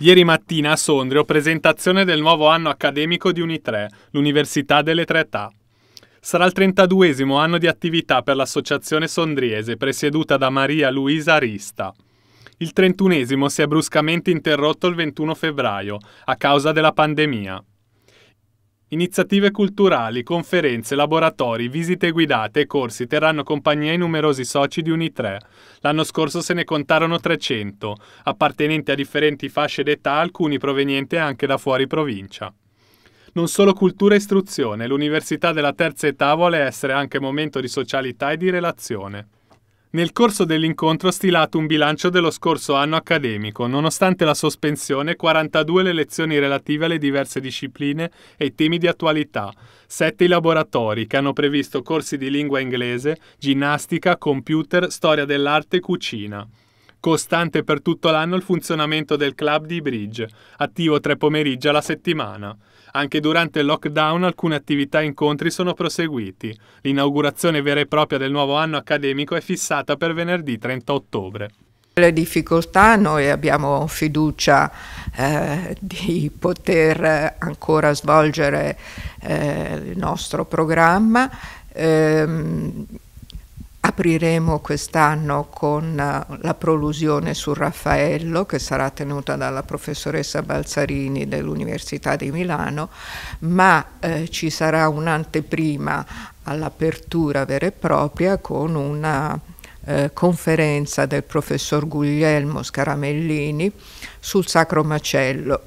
Ieri mattina a Sondrio presentazione del nuovo anno accademico di Unitre, l'Università delle Tre Età. Sarà il 32 anno di attività per l'associazione sondriese presieduta da Maria Luisa Arista. Il 31 si è bruscamente interrotto il 21 febbraio a causa della pandemia. Iniziative culturali, conferenze, laboratori, visite guidate e corsi terranno compagnia ai numerosi soci di Unitre. L'anno scorso se ne contarono 300, appartenenti a differenti fasce d'età, alcuni provenienti anche da fuori provincia. Non solo cultura e istruzione, l'Università della Terza Età vuole essere anche momento di socialità e di relazione. Nel corso dell'incontro ho stilato un bilancio dello scorso anno accademico. Nonostante la sospensione, 42 le lezioni relative alle diverse discipline e temi di attualità, 7 i laboratori che hanno previsto corsi di lingua inglese, ginnastica, computer, storia dell'arte e cucina costante per tutto l'anno il funzionamento del club di bridge, attivo tre pomeriggi alla settimana. Anche durante il lockdown alcune attività e incontri sono proseguiti. L'inaugurazione vera e propria del nuovo anno accademico è fissata per venerdì 30 ottobre. Le difficoltà noi abbiamo fiducia eh, di poter ancora svolgere eh, il nostro programma. Ehm, apriremo quest'anno con eh, la prolusione su Raffaello che sarà tenuta dalla professoressa Balzarini dell'Università di Milano, ma eh, ci sarà un'anteprima all'apertura vera e propria con una eh, conferenza del professor Guglielmo Scaramellini sul Sacro Macello.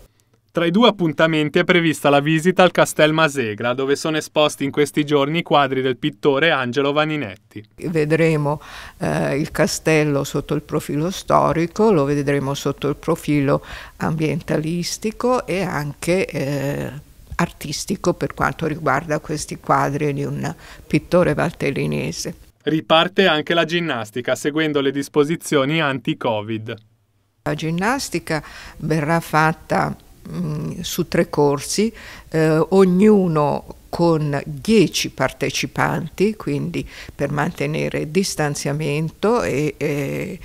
Tra i due appuntamenti è prevista la visita al Castel Masegra, dove sono esposti in questi giorni i quadri del pittore Angelo Vaninetti. Vedremo eh, il castello sotto il profilo storico, lo vedremo sotto il profilo ambientalistico e anche eh, artistico per quanto riguarda questi quadri di un pittore valtellinese. Riparte anche la ginnastica, seguendo le disposizioni anti-Covid. La ginnastica verrà fatta su tre corsi, eh, ognuno con 10 partecipanti, quindi per mantenere distanziamento e, e,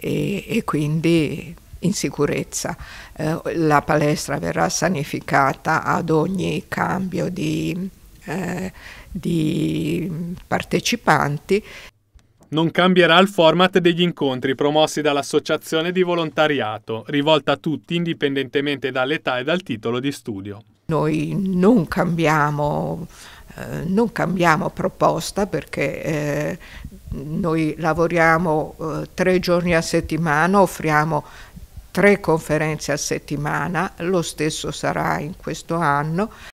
e, e quindi in sicurezza. Eh, la palestra verrà sanificata ad ogni cambio di, eh, di partecipanti. Non cambierà il format degli incontri promossi dall'associazione di volontariato, rivolta a tutti indipendentemente dall'età e dal titolo di studio. Noi non cambiamo, eh, non cambiamo proposta perché eh, noi lavoriamo eh, tre giorni a settimana, offriamo tre conferenze a settimana, lo stesso sarà in questo anno.